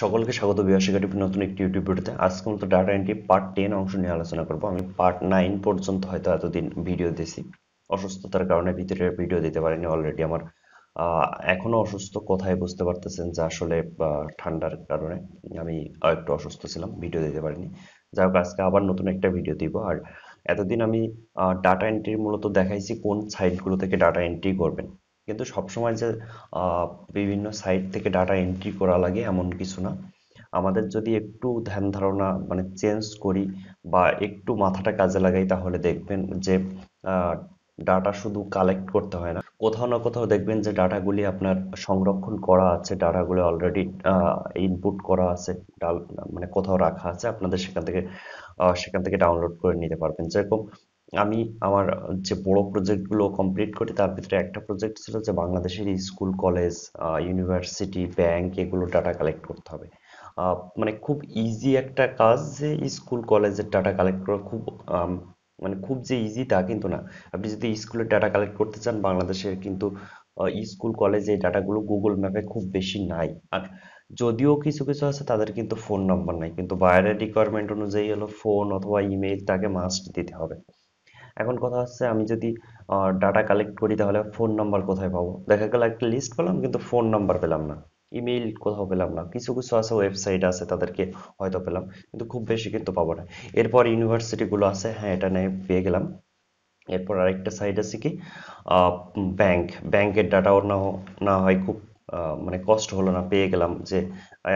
সকলকে স্বাগত বিয়াশিকাটিপ নতুন একটি ইউটিউব ভিডিওতে আজকে মূলত ডাটা এন্ট্রি পার্ট টেন অংশ নিয়ে আলোচনা করব আমি পার্ট নাইন পর্যন্ত হয়তো এতদিন ভিডিও দিয়েছি অসুস্থতার কারণে ভিতরে ভিডিও দিতে পারিনি অলরেডি আমার এখনো অসুস্থ কোথায় বুঝতে পারতেছেন যে আসলে ঠান্ডার কারণে আমি একটু অসুস্থ ছিলাম ভিডিও দিতে পারিনি যাই হোক আজকে আবার নতুন একটা ভিডিও দিব আর এতদিন আমি ডাটা এন্ট্রি মূলত দেখাইছি কোন সাইটগুলো থেকে ডাটা এন্ট্রি করবেন কিন্তু সবসময় যে বিভিন্ন সাইট থেকে ডাটা এন্ট্রি করা লাগে এমন কিছু না আমাদের যদি একটু ধ্যান ধারণা মানে চেঞ্জ করি বা একটু মাথাটা কাজে লাগাই তাহলে দেখবেন যে ডাটা শুধু কালেক্ট করতে হয় না কোথাও না কোথাও দেখবেন যে ডাটাগুলি আপনার সংরক্ষণ করা আছে ডাটাগুলি অলরেডি ইনপুট করা আছে মানে কোথাও রাখা আছে আপনাদের সেখান থেকে সেখান থেকে ডাউনলোড করে নিতে পারবেন যেরকম আমি আমার যে বড় প্রজেক্টগুলো কমপ্লিট করি তার ভিতরে একটা প্রজেক্ট ছিল যে বাংলাদেশের স্কুল কলেজ ইউনিভার্সিটি ব্যাংক এগুলো ডাটা কালেক্ট করতে হবে মানে খুব ইজি একটা কাজ যে স্কুল কলেজের ডাটা কালেক্ট করা খুব মানে খুব যে ইজি তা কিন্তু না আপনি যদি স্কুলের ডাটা কালেক্ট করতে চান বাংলাদেশের কিন্তু স্কুল কলেজে এই ডাটাগুলো গুগল ম্যাপে খুব বেশি নাই আর যদিও কিছু কিছু আছে তাদের কিন্তু ফোন নাম্বার নাই কিন্তু বাইরের রিকোয়ারমেন্ট অনুযায়ী হলো ফোন অথবা ইমেইল তাকে মাস্ট দিতে হবে এখন কথা হচ্ছে আমি যদি ডাটা কালেক্ট করি তাহলে ফোন নাম্বার কোথায় পাবো দেখা গেল একটা লিস্ট পেলাম কিন্তু ফোন নাম্বার পেলাম না ইমেইল কোথাও পেলাম না কিছু কিছু আছে ওয়েবসাইট আছে তাদেরকে হয়তো পেলাম কিন্তু খুব বেশি কিন্তু পাবো না এরপর ইউনিভার্সিটিগুলো আছে হ্যাঁ এটা নিয়ে পেয়ে গেলাম এরপর আরেকটা সাইট আছে কি ব্যাংক ব্যাংকের ডাটাও না না হয় খুব মানে কষ্ট হলো না পেয়ে গেলাম যে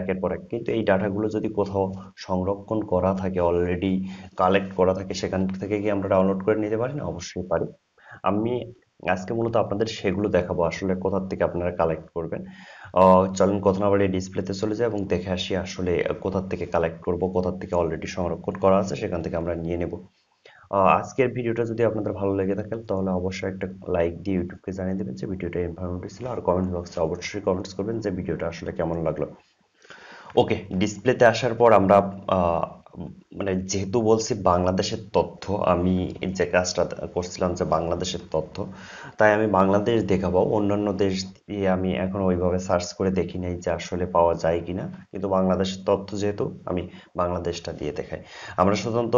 একের পর এক কিন্তু এই ডাটাগুলো যদি কোথাও সংরক্ষণ করা থাকে অলরেডি কালেক্ট করা থাকে সেখান থেকে কি আমরা ডাউনলোড করে নিতে পারি না অবশ্যই পারি আমি আজকে মূলত আপনাদের সেগুলো দেখাবো আসলে কোথার থেকে আপনারা কালেক্ট করবেন চলুন কথা না বলে ডিসপ্লেতে চলে যায় এবং দেখে আসি আসলে কোথার থেকে কালেক্ট করব কোথার থেকে অলরেডি সংরক্ষণ করা আছে সেখান থেকে আমরা নিয়ে নেব আজকের ভিডিওটা যদি আপনাদের ভালো লেগে থাকে তাহলে অবশ্যই একটা লাইক দিয়ে ইউটিউবকে জানিয়ে দেবেন যে ভিডিওটা ইনফরমেটিভ ছিল আর কমেন্ট বক্সে অবশ্যই কমেন্টস করবেন যে ভিডিওটা আসলে কেমন লাগলো ওকে ডিসপ্লেতে আসার পর আমরা মানে যেহেতু বলছি বাংলাদেশের তথ্য আমি যে কাজটা করছিলাম যে বাংলাদেশের তথ্য তাই আমি বাংলাদেশ দেখাবো অন্যান্য দেশ দিয়ে আমি এখন ওইভাবে সার্চ করে দেখি নাই যে আসলে পাওয়া যায় কিনা কিন্তু বাংলাদেশের তথ্য যেহেতু আমি বাংলাদেশটা দিয়ে দেখাই আমরা সাধারণত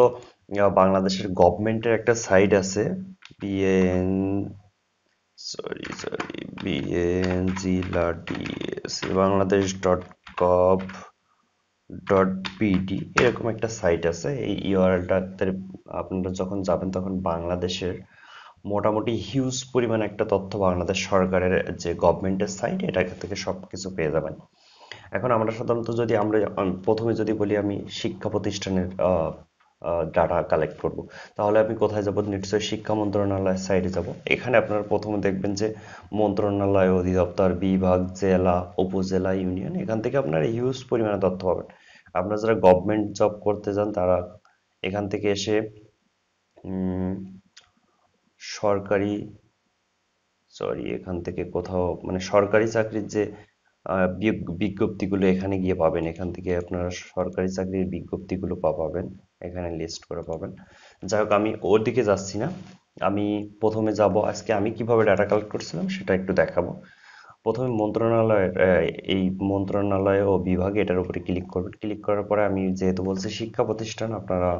বাংলাদেশের গভর্নমেন্টের একটা সাইট আছে বিএন সরি সরি বিএনজিলাডিএস Bangladesh dot gov dot PD এরকম একটা সাইট আছে এই ইউআরএলটাতে আপনারা যখন যাবেন তখন বাংলাদেশের মোটামুটি হিউজ পরিমাণ একটা তথ্য বাংলাদেশ সরকারের যে গভর্নমেন্টের সাইট এটা থেকে সব কিছু পেয়ে যাবেন এখন আমরা সাধারণত যদি আমরা প্রথমে যদি বলি আমি শিক্ষা প্রতিষ্ঠানের ডাটা কালেক্ট করব তাহলে আমি কোথায় যাব নিশ্চয়ই শিক্ষা মন্ত্রণালয়ের সাইডে যাব এখানে আপনারা প্রথমে দেখবেন যে মন্ত্রণালয় অধিদপ্তর বিভাগ জেলা উপজেলা ইউনিয়ন এখান থেকে আপনারা হিউজ পরিমাণে তথ্য পাবেন আপনারা যারা গভর্নমেন্ট জব করতে যান তারা এখান থেকে এসে সরকারি সরি এখান থেকে কোথাও মানে সরকারি চাকরির যে বিজ্ঞপ্তিগুলো এখানে গিয়ে পাবেন এখান থেকে আপনারা সরকারি চাকরির বিজ্ঞপ্তিগুলো পাবেন এখানে লিস্ট করে পাবেন যাই হোক আমি ওর দিকে যাচ্ছি না আমি প্রথমে যাব আজকে আমি কিভাবে ডাটা কালেক্ট করছিলাম সেটা একটু দেখাবো প্রথমে মন্ত্রণালয়ের এই মন্ত্রণালয় ও বিভাগে এটার উপরে ক্লিক করবেন ক্লিক করার পরে আমি যেহেতু বলছি শিক্ষা প্রতিষ্ঠান আপনারা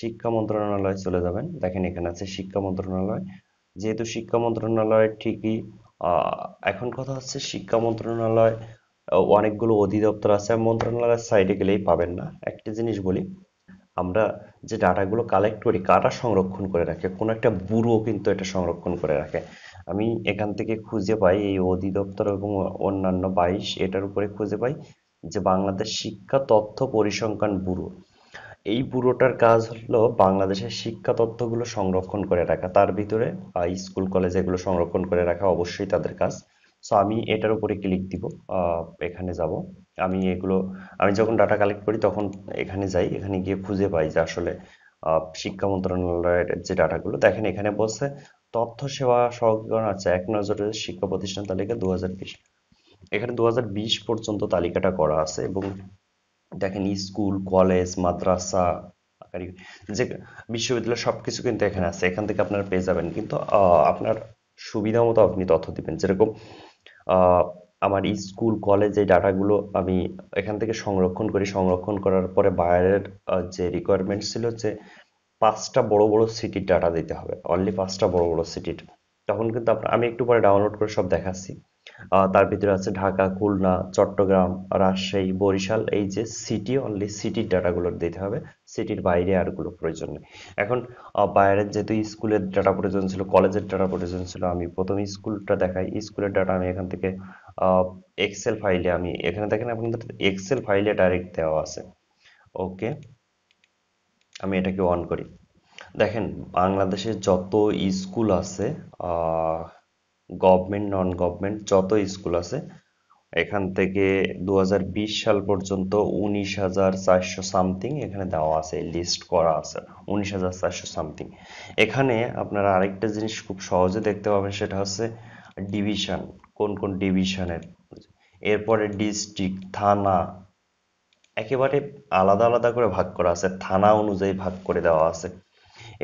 শিক্ষা মন্ত্রণালয়ে চলে যাবেন দেখেন এখানে আছে শিক্ষা মন্ত্রণালয় যেহেতু শিক্ষা মন্ত্রণালয় ঠিকই এখন কথা হচ্ছে শিক্ষা মন্ত্রণালয় অনেকগুলো অধিদপ্তর আছে মন্ত্রণালয়ের সাইডে গেলেই পাবেন না একটা জিনিস বলি আমরা যে ডাটাগুলো কালেক্ট করি কারা সংরক্ষণ করে রাখে কোন একটা ব্যুরো কিন্তু এটা সংরক্ষণ করে রাখে আমি এখান থেকে খুঁজে পাই এই অধিদপ্তর এবং অন্যান্য বাইশ এটার উপরে খুঁজে পাই যে বাংলাদেশ শিক্ষা তথ্য পরিসংখ্যান ব্যুরো এই পুরোটার কাজ হলো বাংলাদেশের শিক্ষা তথ্যগুলো সংরক্ষণ করে রাখা তার ভিতরে স্কুল কলেজ এগুলো সংরক্ষণ করে রাখা অবশ্যই তাদের কাজ সো আমি এটার উপরে ক্লিক দিব এখানে যাব আমি এগুলো আমি যখন ডাটা কালেক্ট করি তখন এখানে যাই এখানে গিয়ে খুঁজে পাই যে আসলে শিক্ষা মন্ত্রণালয়ের যে ডাটাগুলো দেখেন এখানে বলছে তথ্য সেবা সহকরণ আছে এক নজরে শিক্ষা প্রতিষ্ঠান তালিকা দু এখানে দু পর্যন্ত তালিকাটা করা আছে এবং দেখেন স্কুল কলেজ মাদ্রাসা যে বিশ্ববিদ্যালয় সবকিছু কিন্তু এখানে আছে এখান থেকে আপনারা পেয়ে যাবেন কিন্তু আপনার সুবিধা মতো আপনি তথ্য দিবেন যেরকম আমার স্কুল কলেজ এই ডাটাগুলো আমি এখান থেকে সংরক্ষণ করি সংরক্ষণ করার পরে বাইরের যে রিকোয়ারমেন্ট ছিল যে পাঁচটা বড় বড় সিটির ডাটা দিতে হবে অনলি পাঁচটা বড় বড় সিটির তখন কিন্তু আমি একটু পরে ডাউনলোড করে সব দেখাচ্ছি তার ভিতরে আছে ঢাকা খুলনা চট্টগ্রাম রাজশাহী বরিশাল এই যে সিটি অনলি সিটির ডাটাগুলো দিতে হবে সিটির বাইরে আরগুলো প্রয়োজন নেই এখন বাইরের যেহেতু স্কুলের ডাটা প্রয়োজন ছিল কলেজের ডাটা প্রয়োজন ছিল আমি প্রথম স্কুলটা দেখাই স্কুলের ডাটা আমি এখান থেকে এক্সেল ফাইলে আমি এখানে দেখেন আপনাদের এক্সেল ফাইলে ডাইরেক্ট দেওয়া আছে ওকে আমি এটাকে অন করি দেখেন বাংলাদেশের যত স্কুল আছে গভর্নমেন্ট নন গভর্নমেন্ট যত স্কুল আছে এখান থেকে দু সাল পর্যন্ত উনিশ হাজার চারশো সামথিং এখানে দেওয়া আছে লিস্ট করা আছে উনিশ হাজার চারশো সামথিং এখানে আপনারা আরেকটা জিনিস খুব সহজে দেখতে পাবেন সেটা হচ্ছে ডিভিশন কোন কোন ডিভিশনের এরপরে ডিস্ট্রিক্ট থানা একেবারে আলাদা আলাদা করে ভাগ করা আছে থানা অনুযায়ী ভাগ করে দেওয়া আছে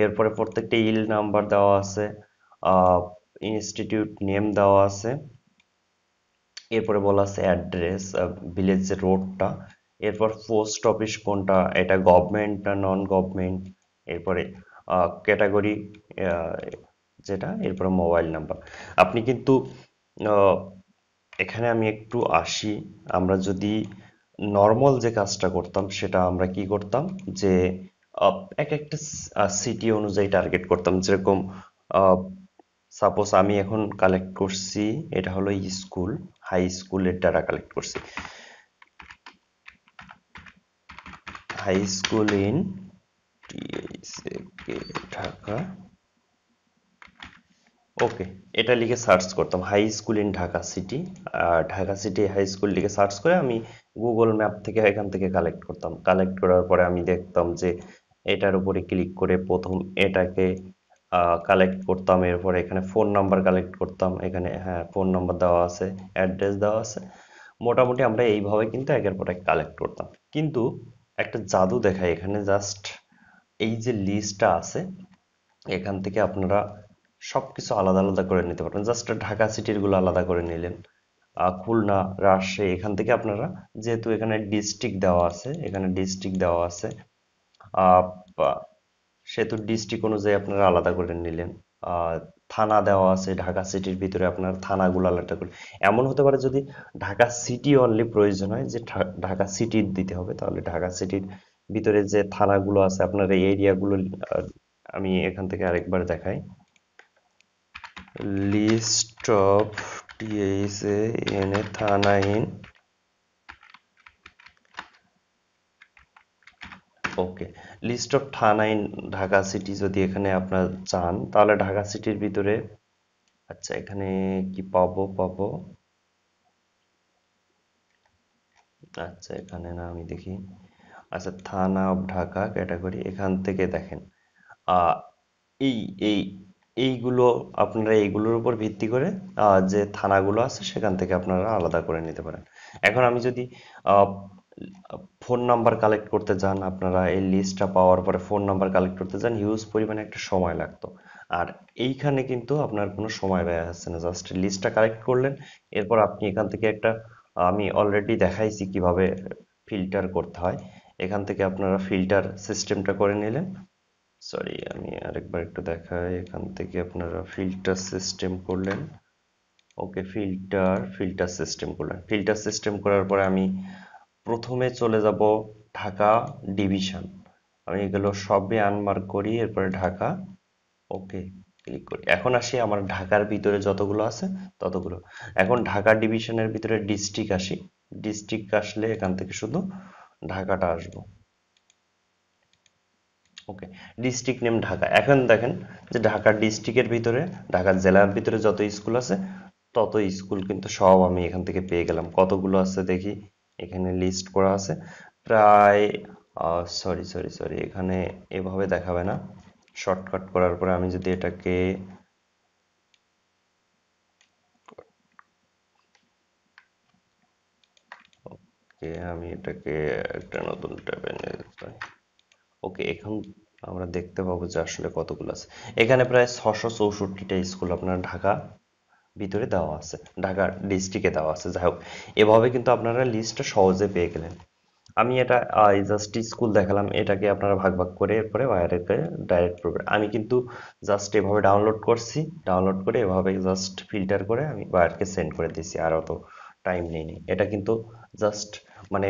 এরপরে প্রত্যেকটা ইল নাম্বার দেওয়া আছে ইনস্টিটিউট নেম দেওয়া আছে এরপরে বলা আছে অ্যাড্রেস ভিলেজ রোডটা এরপর পোস্ট অফিস কোনটা এটা গভর্নমেন্ট না নন গভর্নমেন্ট এরপরে ক্যাটাগরি যেটা এরপরে মোবাইল নাম্বার আপনি কিন্তু এখানে আমি একটু আসি আমরা যদি নর্মাল যে কাজটা করতাম সেটা আমরা কি করতাম যে এক একটা সিটি অনুযায়ী টার্গেট করতাম যেরকম সাপোজ আমি এখন কালেক্ট করছি এটা হলো স্কুল হাই স্কুলের ডাটা কালেক্ট করছি high school in Dhaka okay এটা লিখে সার্চ করতাম high school in Dhaka city আর ঢাকা সিটি হাই স্কুল লিখে সার্চ করে আমি গুগল ম্যাপ থেকে এখান থেকে কালেক্ট করতাম কালেক্ট করার পরে আমি দেখতাম যে এটার উপরে ক্লিক করে প্রথম এটাকে কালেক্ট করতাম এরপর এখানে ফোন নাম্বার কালেক্ট করতাম এখানে হ্যাঁ ফোন নাম্বার দেওয়া আছে অ্যাড্রেস দেওয়া আছে মোটামুটি আমরা এইভাবে কিন্তু একের পর এক কালেক্ট করতাম কিন্তু একটা জাদু দেখায় এখানে জাস্ট এই যে লিস্টটা আছে এখান থেকে আপনারা সব কিছু আলাদা আলাদা করে নিতে পারবেন জাস্ট ঢাকা সিটিরগুলো আলাদা করে নিলেন খুলনা রাজশাহী এখান থেকে আপনারা যেহেতু এখানে ডিস্ট্রিক্ট দেওয়া আছে এখানে ডিস্ট্রিক্ট দেওয়া আছে সেতুর ডিস্ট্রিক্ট অনুযায়ী আপনারা আলাদা করে নিলেন থানা দেওয়া আছে ঢাকা সিটির ভিতরে আপনার থানাগুলো আলাদা করে এমন হতে পারে যদি ঢাকা সিটি অনলি প্রয়োজন হয় যে ঢাকা সিটির দিতে হবে তাহলে ঢাকা সিটির ভিতরে যে থানাগুলো আছে আপনার এই এরিয়াগুলো আমি এখান থেকে আরেকবার দেখাই লিস্ট অফ টিএসএ এন এ thana in okay list of thana in Dhaka city যদি এখানে আপনার চান তাহলে ঢাকা সিটির ভিতরে আচ্ছা এখানে কি পাবো পাবো আচ্ছা এখানে না আমি দেখি আচ্ছা থানা অফ ঢাকা ক্যাটাগরি এখান থেকে দেখেন এই এই এইগুলো আপনারা এইগুলোর উপর ভিত্তি করে যে থানাগুলো আছে সেখান থেকে আপনারা আলাদা করে নিতে পারেন এখন আমি যদি ফোন নাম্বার কালেক্ট করতে যান আপনারা এই লিস্টটা পাওয়ার পরে ফোন নাম্বার কালেক্ট করতে যান হিউজ পরিমাণে একটা সময় লাগতো আর এইখানে কিন্তু আপনার কোনো সময় ব্যয় হচ্ছে না জাস্ট লিস্টটা কালেক্ট করলেন এরপর আপনি এখান থেকে একটা আমি অলরেডি দেখাইছি কিভাবে ফিল্টার করতে হয় এখান থেকে আপনারা ফিল্টার সিস্টেমটা করে নিলেন সরি আমি আরেকবার একটু দেখাই এখান থেকে আপনারা ফিল্টার সিস্টেম করলেন ওকে ফিল্টার ফিল্টার সিস্টেম করলেন ফিল্টার সিস্টেম করার পরে আমি প্রথমে চলে যাব ঢাকা ডিভিশন আমি এগুলো সবই আনমার্ক করি এরপরে ঢাকা ওকে ক্লিক করি এখন আসি আমার ঢাকার ভিতরে যতগুলো আছে ততগুলো এখন ঢাকা ডিভিশনের ভিতরে ডিস্ট্রিক্ট আসি ডিস্ট্রিক্ট আসলে এখান থেকে শুধু ঢাকাটা আসবো ওকে ডিস্ট্রিক্ট নেম ঢাকা এখন দেখেন যে ঢাকা ডিস্ট্রিক্টের ভিতরে ঢাকা জেলার ভিতরে যত স্কুল আছে তত স্কুল কিন্তু সব আমি এখান থেকে পেয়ে গেলাম কতগুলো আছে দেখি এখানে লিস্ট করা আছে প্রায় সরি সরি সরি এখানে এভাবে দেখাবে না শর্টকাট করার পরে আমি যদি এটাকে ওকে আমি এটাকে একটা নতুন ট্যাবে নিয়ে ওকে এখন আমরা দেখতে পাবো যে আসলে কতগুলো আছে এখানে প্রায় ছশো চৌষট্টিটা স্কুল আপনার ঢাকা ভিতরে দেওয়া আছে ঢাকা ডিস্ট্রিক্টে দেওয়া আছে যাই হোক এভাবে কিন্তু আপনারা লিস্টটা সহজে পেয়ে গেলেন আমি এটা জাস্ট স্কুল দেখালাম এটাকে আপনারা ভাগ ভাগ করে এরপরে ওয়ারেতে ডাইরেক্ট প্রোগ্রাম আমি কিন্তু জাস্ট এভাবে ডাউনলোড করছি ডাউনলোড করে এভাবে জাস্ট ফিল্টার করে আমি ওয়ারকে সেন্ড করে দিয়েছি আর অত টাইম নেই এটা কিন্তু জাস্ট মানে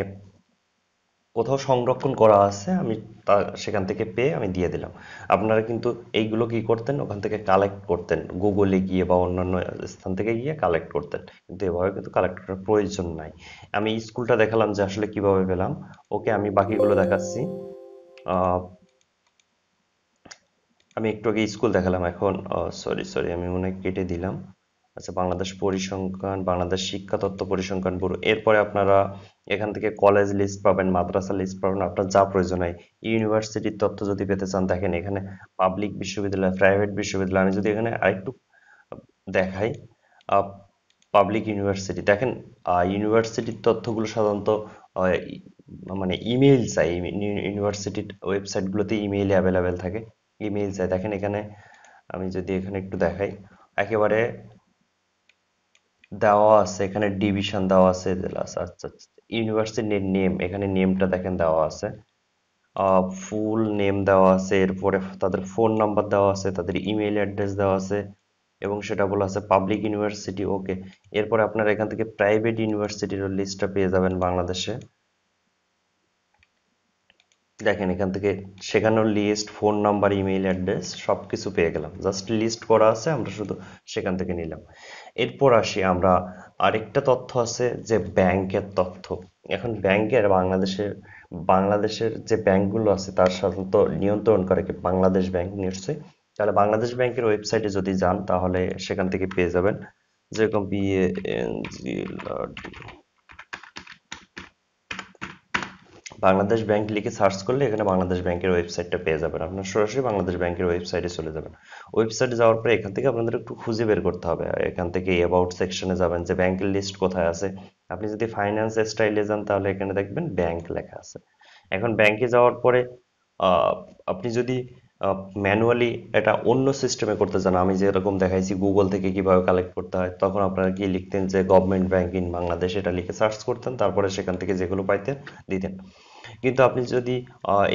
কোথাও সংরক্ষণ করা আছে আমি তা সেখান থেকে পেয়ে আমি দিয়ে দিলাম আপনারা কিন্তু এইগুলো কি করতেন ওখান থেকে কালেক্ট করতেন গুগলে গিয়ে বা অন্যান্য স্থান থেকে গিয়ে কালেক্ট করতেন কিন্তু এভাবে কিন্তু কালেক্ট করার প্রয়োজন নাই আমি স্কুলটা দেখালাম যে আসলে কিভাবে পেলাম ওকে আমি বাকিগুলো দেখাচ্ছি আমি একটু আগে স্কুল দেখালাম এখন সরি সরি আমি মনে কেটে দিলাম আচ্ছা বাংলাদেশ পরিসংখ্যান বাংলাদেশ শিক্ষা তত্ত্ব পরিসংখ্যান ব্যুরো এরপরে আপনারা এখান থেকে কলেজ লিস্ট পাবেন মাদ্রাসা লিস্ট পাবেন আপনার যা প্রয়োজন হয় ইউনিভার্সিটির তথ্য যদি পেতে চান দেখেন এখানে পাবলিক বিশ্ববিদ্যালয় প্রাইভেট বিশ্ববিদ্যালয় আমি যদি এখানে আরেকটু দেখাই পাবলিক ইউনিভার্সিটি দেখেন ইউনিভার্সিটির তথ্যগুলো সাধারণত মানে ইমেইল চাই ইউনিভার্সিটির ওয়েবসাইটগুলোতে ইমেইলে অ্যাভেলেবেল থাকে ইমেইল চাই দেখেন এখানে আমি যদি এখানে একটু দেখাই একেবারে দেওয়া আছে এখানে ডিভিশন দেওয়া আছে আচ্ছা আচ্ছা, আচ্ছা। ইউনিভার্সিটির নেম এখানে নেমটা দেখেন দেওয়া আছে ফুল নেম দেওয়া আছে এরপরে তাদের ফোন নাম্বার দেওয়া আছে তাদের ইমেইল অ্যাড্রেস দেওয়া আছে এবং সেটা বলা আছে পাবলিক ইউনিভার্সিটি ওকে এরপরে আপনারা এখান থেকে প্রাইভেট ইউনিভার্সিটির লিস্টটা পেয়ে যাবেন বাংলাদেশে দেখেন এখান থেকে শেখানোর list phone number email address সব কিছু পেয়ে গেলাম জাস্ট লিস্ট করা আছে আমরা শুধু সেখান থেকে নিলাম এরপর আসি আমরা আরেকটা তথ্য আছে যে ব্যাংকের তথ্য এখন ব্যাংকের বাংলাদেশের বাংলাদেশের যে ব্যাংকগুলো আছে তার সাধারণত নিয়ন্ত্রণ করে কি বাংলাদেশ ব্যাংক নিশ্চয়ই তাহলে বাংলাদেশ ব্যাংকের ওয়েবসাইটে যদি যান তাহলে সেখান থেকে পেয়ে যাবেন যেরকম বিএনজি বাংলাদেশ ব্যাংক লিখে সার্চ করলে এখানে বাংলাদেশ ব্যাংকের ওয়েবসাইটটা পেয়ে যাবেন আপনার সরাসরি বাংলাদেশ ব্যাংকের ওয়েবসাইটে চলে যাবেন ওয়েবসাইটে যাওয়ার পরে এখান থেকে আপনাদের একটু খুঁজে বের করতে হবে এখান থেকে অ্যাবাউট সেকশনে যাবেন যে ব্যাংকের লিস্ট কোথায় আছে আপনি যদি ফাইন্যান্স স্টাইলে যান তাহলে এখানে দেখবেন ব্যাংক লেখা আছে এখন ব্যাংকে যাওয়ার পরে আপনি যদি ম্যানুয়ালি এটা অন্য সিস্টেমে করতে চান আমি যেরকম দেখাইছি গুগল থেকে কিভাবে কালেক্ট করতে হয় তখন আপনারা কি লিখতেন যে গভর্নমেন্ট ব্যাংক ইন বাংলাদেশ এটা লিখে সার্চ করতেন তারপরে সেখান থেকে যেগুলো পাইতেন দিতেন কিন্তু আপনি যদি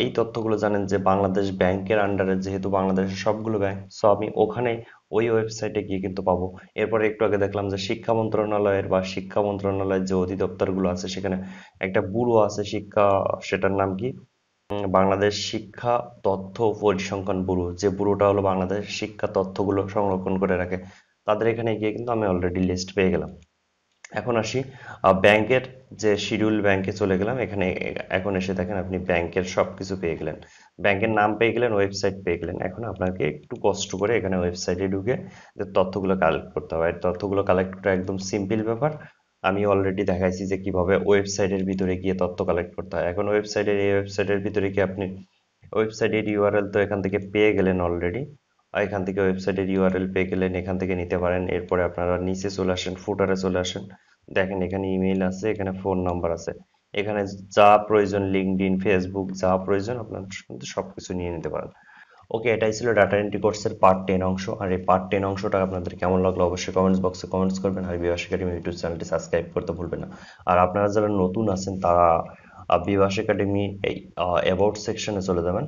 এই তথ্যগুলো জানেন যে বাংলাদেশ ব্যাংকের আন্ডারে যেহেতু বাংলাদেশের সবগুলো ব্যাংক সো আমি ওখানে ওই ওয়েবসাইটে গিয়ে কিন্তু পাবো এরপর একটু আগে দেখলাম যে শিক্ষা মন্ত্রণালয়ের বা শিক্ষা মন্ত্রণালয়ের যে অধিদপ্তরগুলো আছে সেখানে একটা ব্যুরো আছে শিক্ষা সেটার নাম কি বাংলাদেশ শিক্ষা তথ্য পরিসংখ্যান ব্যুরো যে ব্যুরোটা হলো বাংলাদেশ শিক্ষা তথ্যগুলো সংরক্ষণ করে রাখে তাদের এখানে গিয়ে কিন্তু আমি অলরেডি লিস্ট পেয়ে গেলাম এখন আসি ব্যাংকের যে শিডিউল ব্যাংকে চলে গেলাম এখানে এখন এসে দেখেন আপনি ব্যাংকের সব কিছু পেয়ে গেলেন ব্যাংকের নাম পেয়ে গেলেন ওয়েবসাইট পেয়ে গেলেন এখন আপনাকে একটু কষ্ট করে এখানে ওয়েবসাইটে ঢুকে যে তথ্যগুলো কালেক্ট করতে হবে তথ্যগুলো কালেক্ট করা একদম সিম্পল ব্যাপার আমি অলরেডি দেখাইছি যে কিভাবে ওয়েবসাইটের ভিতরে গিয়ে তথ্য কালেক্ট করতে হয় এখন ওয়েবসাইটের এই ওয়েবসাইটের ভিতরে কি আপনি ওয়েবসাইটের ইউআরএল তো এখান থেকে পেয়ে গেলেন অলরেডি এখান থেকে ওয়েবসাইটের ইউআরএল পেয়ে গেলেন এখান থেকে নিতে পারেন এরপরে আপনারা নিচে চলে আসেন ফুটারে চলে আসেন দেখেন এখানে ইমেল আছে এখানে ফোন নাম্বার আছে এখানে যা প্রয়োজন লিঙ্কড ফেসবুক যা প্রয়োজন আপনার সব কিছু নিয়ে নিতে পারেন ওকে এটাই ছিল ডাটা এন্ট্রি কোর্সের পার্ট টেন অংশ আর এই পার্ট টেন অংশটা আপনাদের কেমন লাগলো অবশ্যই কমেন্টস বক্সে কমেন্টস করবেন আর বিভাস একাডেমি ইউটিউব চ্যানেলটি সাবস্ক্রাইব করতে ভুলবেন না আর আপনারা যারা নতুন আছেন তারা বিভাস একাডেমি এই অ্যাবাউট সেকশনে চলে যাবেন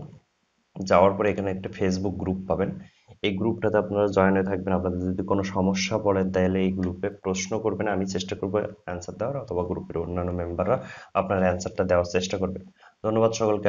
যাওয়ার পরে এখানে একটা ফেসবুক গ্রুপ পাবেন এই গ্রুপটাতে আপনারা জয়েন হয়ে থাকবেন আপনাদের যদি কোনো সমস্যা পড়ে তাহলে এই গ্রুপে প্রশ্ন করবেন আমি চেষ্টা করবো অ্যান্সার দেওয়ার অথবা গ্রুপের অন্যান্য মেম্বাররা আপনার অ্যান্সারটা দেওয়ার চেষ্টা করবেন ধন্যবাদ সকলকে